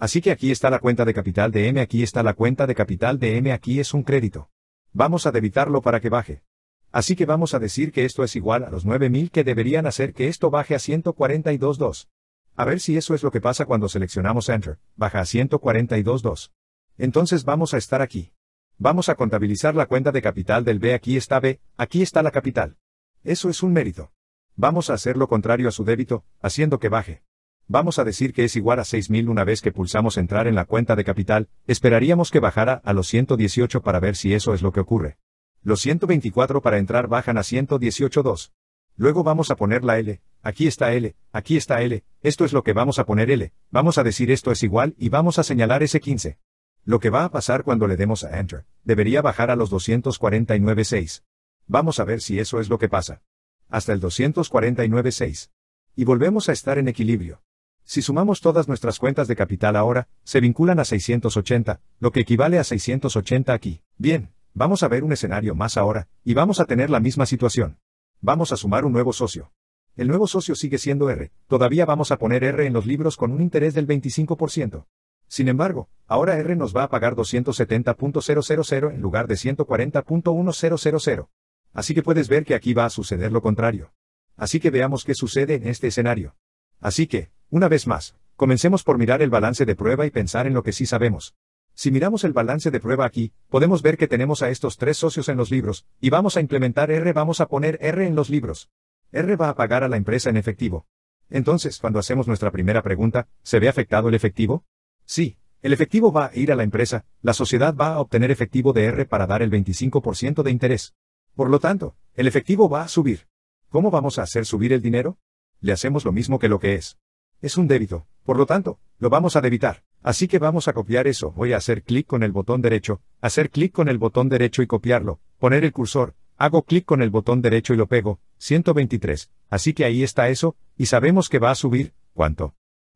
Así que aquí está la cuenta de capital de M, aquí está la cuenta de capital de M, aquí es un crédito. Vamos a debitarlo para que baje. Así que vamos a decir que esto es igual a los 9000 que deberían hacer que esto baje a 142.2. A ver si eso es lo que pasa cuando seleccionamos Enter, baja a 142.2. Entonces vamos a estar aquí. Vamos a contabilizar la cuenta de capital del B, aquí está B, aquí está la capital. Eso es un mérito. Vamos a hacer lo contrario a su débito, haciendo que baje vamos a decir que es igual a 6.000 una vez que pulsamos entrar en la cuenta de capital, esperaríamos que bajara a los 118 para ver si eso es lo que ocurre. Los 124 para entrar bajan a 118.2. Luego vamos a poner la L, aquí está L, aquí está L, esto es lo que vamos a poner L, vamos a decir esto es igual y vamos a señalar ese 15. Lo que va a pasar cuando le demos a Enter, debería bajar a los 249.6. Vamos a ver si eso es lo que pasa. Hasta el 249.6. Y volvemos a estar en equilibrio. Si sumamos todas nuestras cuentas de capital ahora, se vinculan a 680, lo que equivale a 680 aquí. Bien, vamos a ver un escenario más ahora, y vamos a tener la misma situación. Vamos a sumar un nuevo socio. El nuevo socio sigue siendo R, todavía vamos a poner R en los libros con un interés del 25%. Sin embargo, ahora R nos va a pagar 270.000 en lugar de 140.1000. Así que puedes ver que aquí va a suceder lo contrario. Así que veamos qué sucede en este escenario. Así que, una vez más, comencemos por mirar el balance de prueba y pensar en lo que sí sabemos. Si miramos el balance de prueba aquí, podemos ver que tenemos a estos tres socios en los libros, y vamos a implementar R, vamos a poner R en los libros. R va a pagar a la empresa en efectivo. Entonces, cuando hacemos nuestra primera pregunta, ¿se ve afectado el efectivo? Sí, el efectivo va a ir a la empresa, la sociedad va a obtener efectivo de R para dar el 25% de interés. Por lo tanto, el efectivo va a subir. ¿Cómo vamos a hacer subir el dinero? Le hacemos lo mismo que lo que es. Es un débito, por lo tanto, lo vamos a debitar. Así que vamos a copiar eso. Voy a hacer clic con el botón derecho, hacer clic con el botón derecho y copiarlo, poner el cursor, hago clic con el botón derecho y lo pego, 123. Así que ahí está eso, y sabemos que va a subir, ¿cuánto?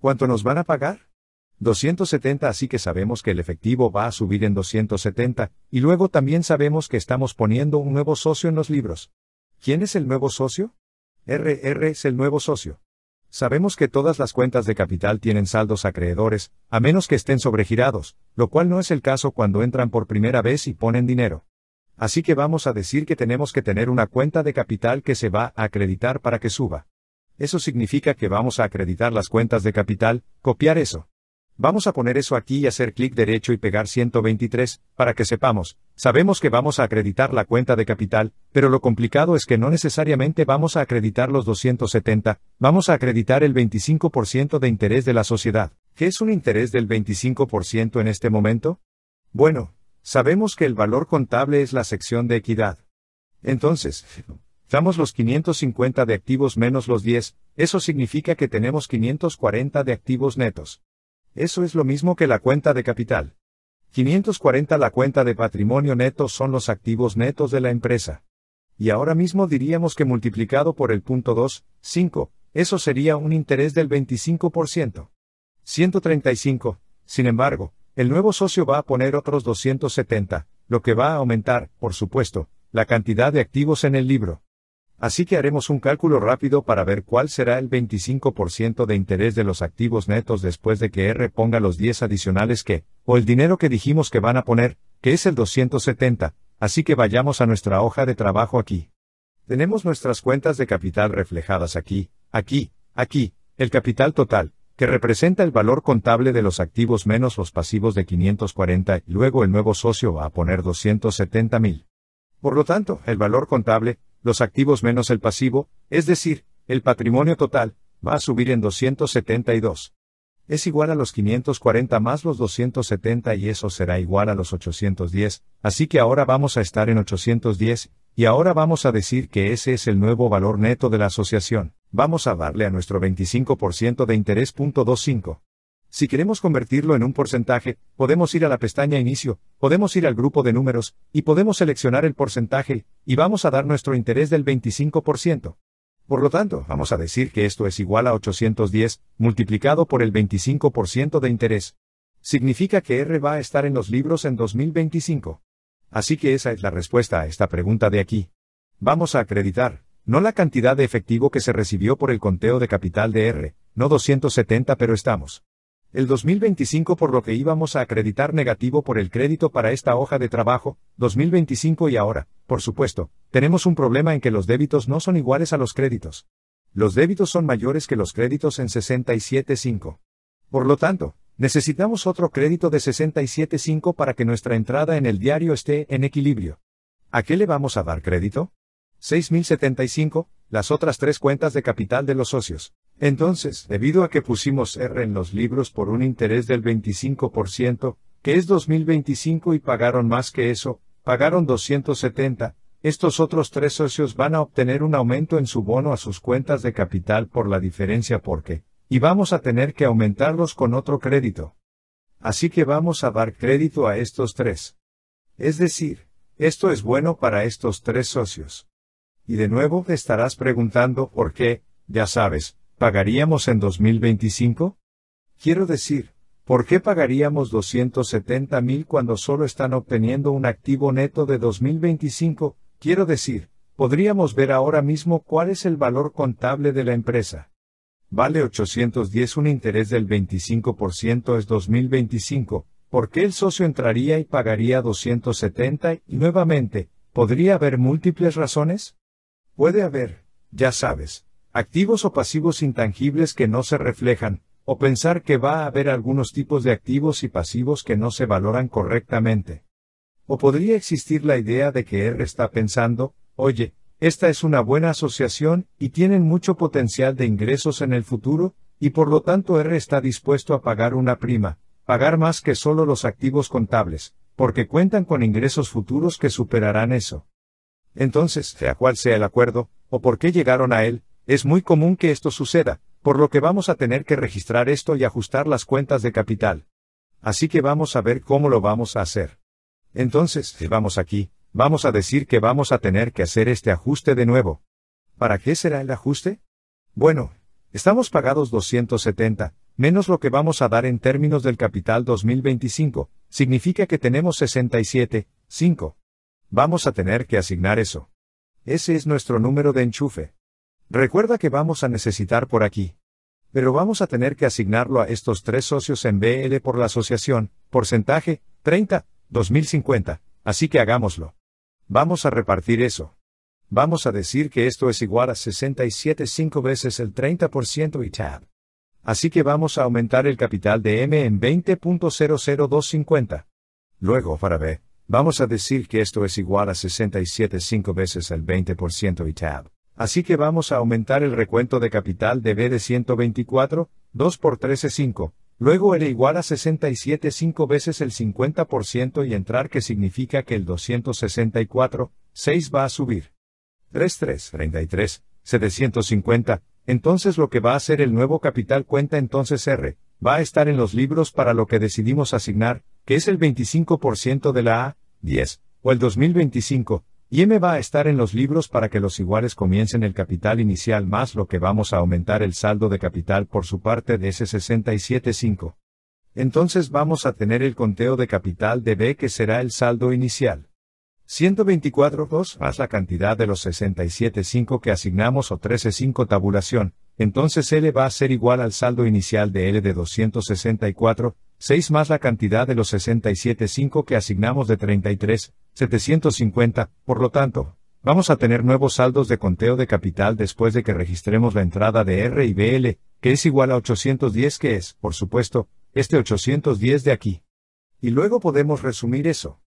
¿Cuánto nos van a pagar? 270 así que sabemos que el efectivo va a subir en 270, y luego también sabemos que estamos poniendo un nuevo socio en los libros. ¿Quién es el nuevo socio? RR es el nuevo socio. Sabemos que todas las cuentas de capital tienen saldos acreedores, a menos que estén sobregirados, lo cual no es el caso cuando entran por primera vez y ponen dinero. Así que vamos a decir que tenemos que tener una cuenta de capital que se va a acreditar para que suba. Eso significa que vamos a acreditar las cuentas de capital, copiar eso. Vamos a poner eso aquí y hacer clic derecho y pegar 123, para que sepamos, sabemos que vamos a acreditar la cuenta de capital, pero lo complicado es que no necesariamente vamos a acreditar los 270, vamos a acreditar el 25% de interés de la sociedad. ¿Qué es un interés del 25% en este momento? Bueno, sabemos que el valor contable es la sección de equidad. Entonces, damos los 550 de activos menos los 10, eso significa que tenemos 540 de activos netos. Eso es lo mismo que la cuenta de capital. 540 La cuenta de patrimonio neto son los activos netos de la empresa. Y ahora mismo diríamos que multiplicado por el punto 2, 5, eso sería un interés del 25%. 135. Sin embargo, el nuevo socio va a poner otros 270, lo que va a aumentar, por supuesto, la cantidad de activos en el libro. Así que haremos un cálculo rápido para ver cuál será el 25% de interés de los activos netos después de que R ponga los 10 adicionales que, o el dinero que dijimos que van a poner, que es el 270, así que vayamos a nuestra hoja de trabajo aquí. Tenemos nuestras cuentas de capital reflejadas aquí, aquí, aquí, el capital total, que representa el valor contable de los activos menos los pasivos de 540 y luego el nuevo socio va a poner 270 mil. Por lo tanto, el valor contable, los activos menos el pasivo, es decir, el patrimonio total, va a subir en 272. Es igual a los 540 más los 270 y eso será igual a los 810, así que ahora vamos a estar en 810, y ahora vamos a decir que ese es el nuevo valor neto de la asociación. Vamos a darle a nuestro 25% de interés.25 si queremos convertirlo en un porcentaje, podemos ir a la pestaña Inicio, podemos ir al grupo de números, y podemos seleccionar el porcentaje, y vamos a dar nuestro interés del 25%. Por lo tanto, vamos a decir que esto es igual a 810, multiplicado por el 25% de interés. Significa que R va a estar en los libros en 2025. Así que esa es la respuesta a esta pregunta de aquí. Vamos a acreditar, no la cantidad de efectivo que se recibió por el conteo de capital de R, no 270 pero estamos el 2025 por lo que íbamos a acreditar negativo por el crédito para esta hoja de trabajo, 2025 y ahora, por supuesto, tenemos un problema en que los débitos no son iguales a los créditos. Los débitos son mayores que los créditos en 67.5. Por lo tanto, necesitamos otro crédito de 67.5 para que nuestra entrada en el diario esté en equilibrio. ¿A qué le vamos a dar crédito? 6.075, las otras tres cuentas de capital de los socios. Entonces, debido a que pusimos R en los libros por un interés del 25%, que es 2025 y pagaron más que eso, pagaron 270, estos otros tres socios van a obtener un aumento en su bono a sus cuentas de capital por la diferencia porque, y vamos a tener que aumentarlos con otro crédito. Así que vamos a dar crédito a estos tres. Es decir, esto es bueno para estos tres socios. Y de nuevo te estarás preguntando por qué, ya sabes, pagaríamos en 2025? Quiero decir, ¿por qué pagaríamos 270 mil cuando solo están obteniendo un activo neto de 2025? Quiero decir, podríamos ver ahora mismo cuál es el valor contable de la empresa. Vale 810 un interés del 25% es 2025, ¿por qué el socio entraría y pagaría 270 y nuevamente, podría haber múltiples razones? Puede haber, ya sabes, activos o pasivos intangibles que no se reflejan, o pensar que va a haber algunos tipos de activos y pasivos que no se valoran correctamente. O podría existir la idea de que R está pensando, oye, esta es una buena asociación y tienen mucho potencial de ingresos en el futuro, y por lo tanto R está dispuesto a pagar una prima, pagar más que solo los activos contables, porque cuentan con ingresos futuros que superarán eso. Entonces, sea cual sea el acuerdo, o por qué llegaron a él, es muy común que esto suceda, por lo que vamos a tener que registrar esto y ajustar las cuentas de capital. Así que vamos a ver cómo lo vamos a hacer. Entonces, si vamos aquí, vamos a decir que vamos a tener que hacer este ajuste de nuevo. ¿Para qué será el ajuste? Bueno, estamos pagados 270, menos lo que vamos a dar en términos del capital 2025, significa que tenemos 67,5. Vamos a tener que asignar eso. Ese es nuestro número de enchufe. Recuerda que vamos a necesitar por aquí. Pero vamos a tener que asignarlo a estos tres socios en BL por la asociación, porcentaje, 30, 2050, así que hagámoslo. Vamos a repartir eso. Vamos a decir que esto es igual a 67.5 veces el 30% y tab. Así que vamos a aumentar el capital de M en 20.00250. Luego para B, Vamos a decir que esto es igual a 67.5 veces el 20% y tab. Así que vamos a aumentar el recuento de capital de B de 124, 2 por 13 5, luego era igual a 67.5 veces el 50% y entrar que significa que el 264, 6 va a subir. 3 33, 750, entonces lo que va a hacer el nuevo capital cuenta entonces R, va a estar en los libros para lo que decidimos asignar, que es el 25% de la A10, o el 2025, y M va a estar en los libros para que los iguales comiencen el capital inicial más lo que vamos a aumentar el saldo de capital por su parte de ese 67.5. Entonces vamos a tener el conteo de capital de B que será el saldo inicial. 124.2 más la cantidad de los 67.5 que asignamos o 13.5 tabulación, entonces L va a ser igual al saldo inicial de L de 264, 6 más la cantidad de los 67.5 que asignamos de 33.750, por lo tanto, vamos a tener nuevos saldos de conteo de capital después de que registremos la entrada de R y BL, que es igual a 810 que es, por supuesto, este 810 de aquí. Y luego podemos resumir eso.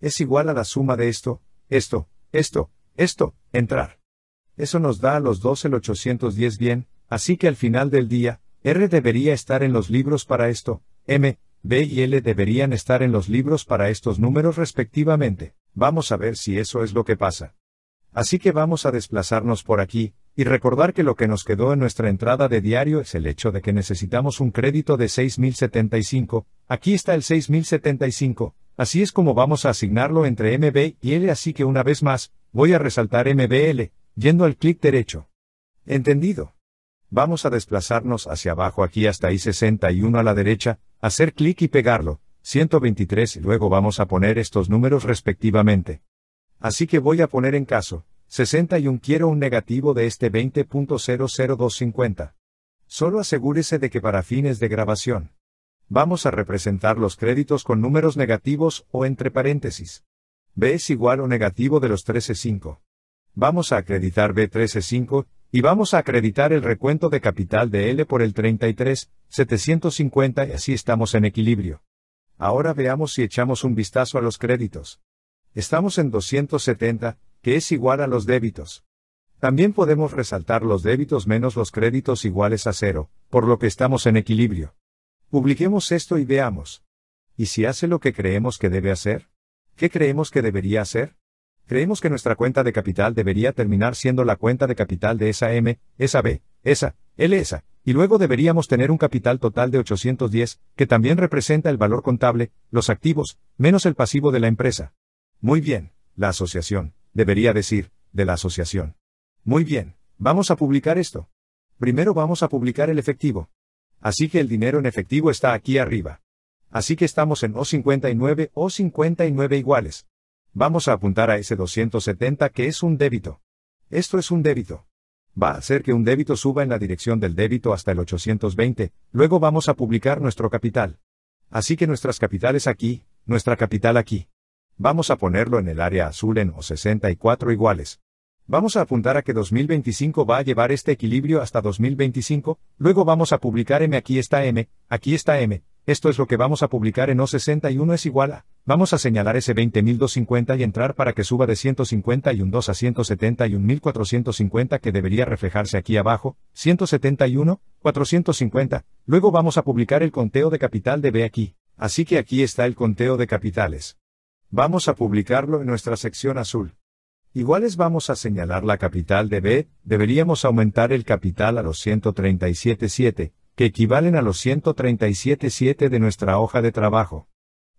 Es igual a la suma de esto, esto, esto, esto, entrar. Eso nos da a los dos el 810 bien, así que al final del día, R debería estar en los libros para esto, M, B y L deberían estar en los libros para estos números respectivamente. Vamos a ver si eso es lo que pasa. Así que vamos a desplazarnos por aquí, y recordar que lo que nos quedó en nuestra entrada de diario es el hecho de que necesitamos un crédito de 6.075, aquí está el 6.075, así es como vamos a asignarlo entre MB y L así que una vez más, voy a resaltar MBL, yendo al clic derecho. Entendido. Vamos a desplazarnos hacia abajo aquí hasta I61 a la derecha, Hacer clic y pegarlo. 123 y luego vamos a poner estos números respectivamente. Así que voy a poner en caso, 61 quiero un negativo de este 20.00250. Solo asegúrese de que para fines de grabación. Vamos a representar los créditos con números negativos o entre paréntesis. B es igual o negativo de los 13.5. Vamos a acreditar B13.5, y vamos a acreditar el recuento de capital de L por el 33, 750 y así estamos en equilibrio. Ahora veamos si echamos un vistazo a los créditos. Estamos en 270, que es igual a los débitos. También podemos resaltar los débitos menos los créditos iguales a cero, por lo que estamos en equilibrio. Publiquemos esto y veamos. ¿Y si hace lo que creemos que debe hacer? ¿Qué creemos que debería hacer? Creemos que nuestra cuenta de capital debería terminar siendo la cuenta de capital de esa M, esa B, esa, L, esa, y luego deberíamos tener un capital total de 810, que también representa el valor contable, los activos, menos el pasivo de la empresa. Muy bien, la asociación, debería decir, de la asociación. Muy bien, vamos a publicar esto. Primero vamos a publicar el efectivo. Así que el dinero en efectivo está aquí arriba. Así que estamos en O59 o 59 iguales. Vamos a apuntar a ese 270 que es un débito. Esto es un débito. Va a hacer que un débito suba en la dirección del débito hasta el 820, luego vamos a publicar nuestro capital. Así que nuestras capitales aquí, nuestra capital aquí. Vamos a ponerlo en el área azul en O64 iguales. Vamos a apuntar a que 2025 va a llevar este equilibrio hasta 2025, luego vamos a publicar M aquí está M, aquí está M, esto es lo que vamos a publicar en O61 es igual a, vamos a señalar ese 20.250 y entrar para que suba de 151.2 a 171.450 que debería reflejarse aquí abajo, 171, 450, luego vamos a publicar el conteo de capital de B aquí, así que aquí está el conteo de capitales. Vamos a publicarlo en nuestra sección azul. Iguales vamos a señalar la capital de B, deberíamos aumentar el capital a los 137.7, que equivalen a los 137.7 de nuestra hoja de trabajo.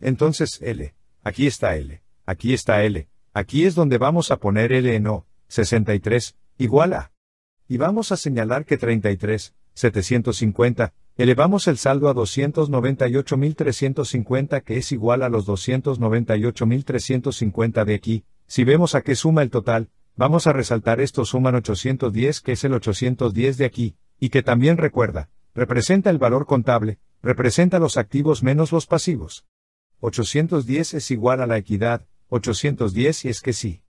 Entonces L, aquí está L, aquí está L, aquí es donde vamos a poner L en O, 63, igual a. Y vamos a señalar que 33, 750, elevamos el saldo a 298.350 que es igual a los 298.350 de aquí, si vemos a qué suma el total, vamos a resaltar esto suman 810 que es el 810 de aquí, y que también recuerda, representa el valor contable, representa los activos menos los pasivos. 810 es igual a la equidad, 810 y es que sí.